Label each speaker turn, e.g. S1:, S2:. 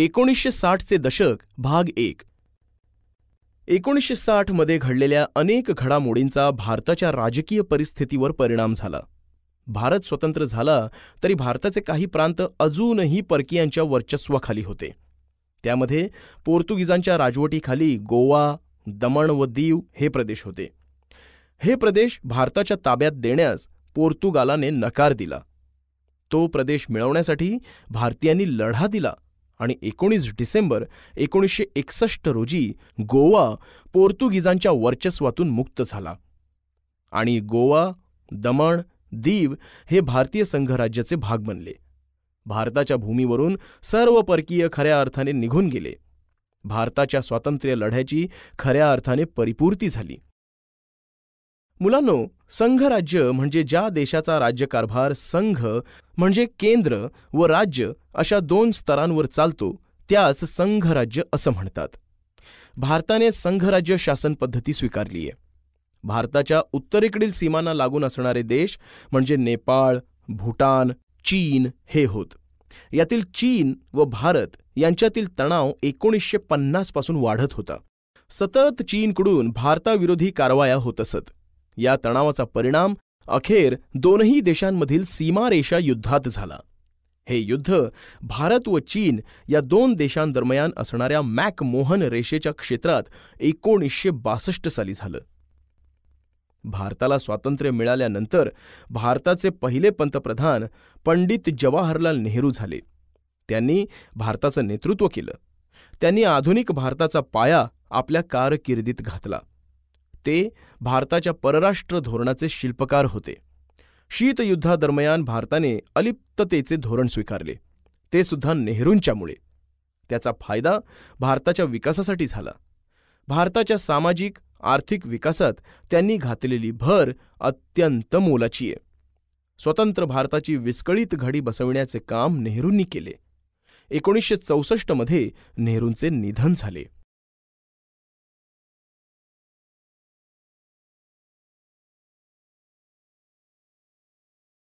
S1: एकोणीसशे साठचे दशक भाग एक एकोणीसशे साठमध्ये घडलेल्या अनेक घडामोडींचा भारताच्या राजकीय परिस्थितीवर परिणाम झाला भारत स्वतंत्र झाला तरी भारताचे काही प्रांत अजूनही परकीयांच्या वर्चस्वाखाली होते त्यामध्ये पोर्तुगीजांच्या राजवटीखाली गोवा दमण व दीव हे प्रदेश होते हे प्रदेश भारताच्या ताब्यात देण्यास पोर्तुगालाने नकार दिला तो प्रदेश मिळवण्यासाठी भारतीयांनी लढा दिला आणि एकोणीस डिसेंबर एकोणीसशे एकसष्ट रोजी गोवा पोर्तुगीजांच्या वर्चस्वातून मुक्त झाला आणि गोवा दमण दीव हे भारतीय संघराज्याचे भाग बनले भारताच्या भूमीवरून सर्व परकीय खऱ्या अर्थाने निघून गेले भारताच्या स्वातंत्र्य लढ्याची खऱ्या अर्थाने परिपूर्ती झाली मुलांनो संघराज्य म्हणजे ज्या देशाचा राज्यकारभार संघ म्हणजे केंद्र व राज्य अशा दोन स्तरांवर चालतो त्यास संघराज्य असं म्हणतात भारताने संघराज्य शासन पद्धती स्वीकारली आहे भारताच्या उत्तरेकडील सीमांना लागून असणारे देश म्हणजे नेपाळ भूटान चीन हे होत यातील चीन व भारत यांच्यातील तणाव एकोणीसशे पन्नासपासून वाढत होता सतत चीनकडून भारताविरोधी कारवाया होत असत या तणावाचा परिणाम अखेर दोनही देशांमधील सीमारेषा युद्धात झाला हे युद्ध भारत व चीन या दोन देशांदरम्यान असणाऱ्या मॅक मोहन रेषेच्या क्षेत्रात एकोणीसशे बासष्ट साली झालं भारताला स्वातंत्र्य मिळाल्यानंतर भारताचे पहिले पंतप्रधान पंडित जवाहरलाल नेहरू झाले त्यांनी भारताचं नेतृत्व केलं त्यांनी आधुनिक भारताचा पाया आपल्या कारकिर्दीत घातला ते भारताच्या परराष्ट्र धोरणाचे शिल्पकार होते शीतयुद्धादरम्यान भारताने अलिप्ततेचे धोरण स्वीकारले ते सुद्धा नेहरूंच्यामुळे त्याचा फायदा भारताच्या विकासासाठी झाला भारताच्या सामाजिक आर्थिक विकासात त्यांनी घातलेली भर अत्यंत मोलाची आहे स्वतंत्र भारताची विस्कळीत घडी बसविण्याचे काम नेहरूंनी केले एकोणीसशे चौसष्टमध्ये नेहरूंचे निधन झाले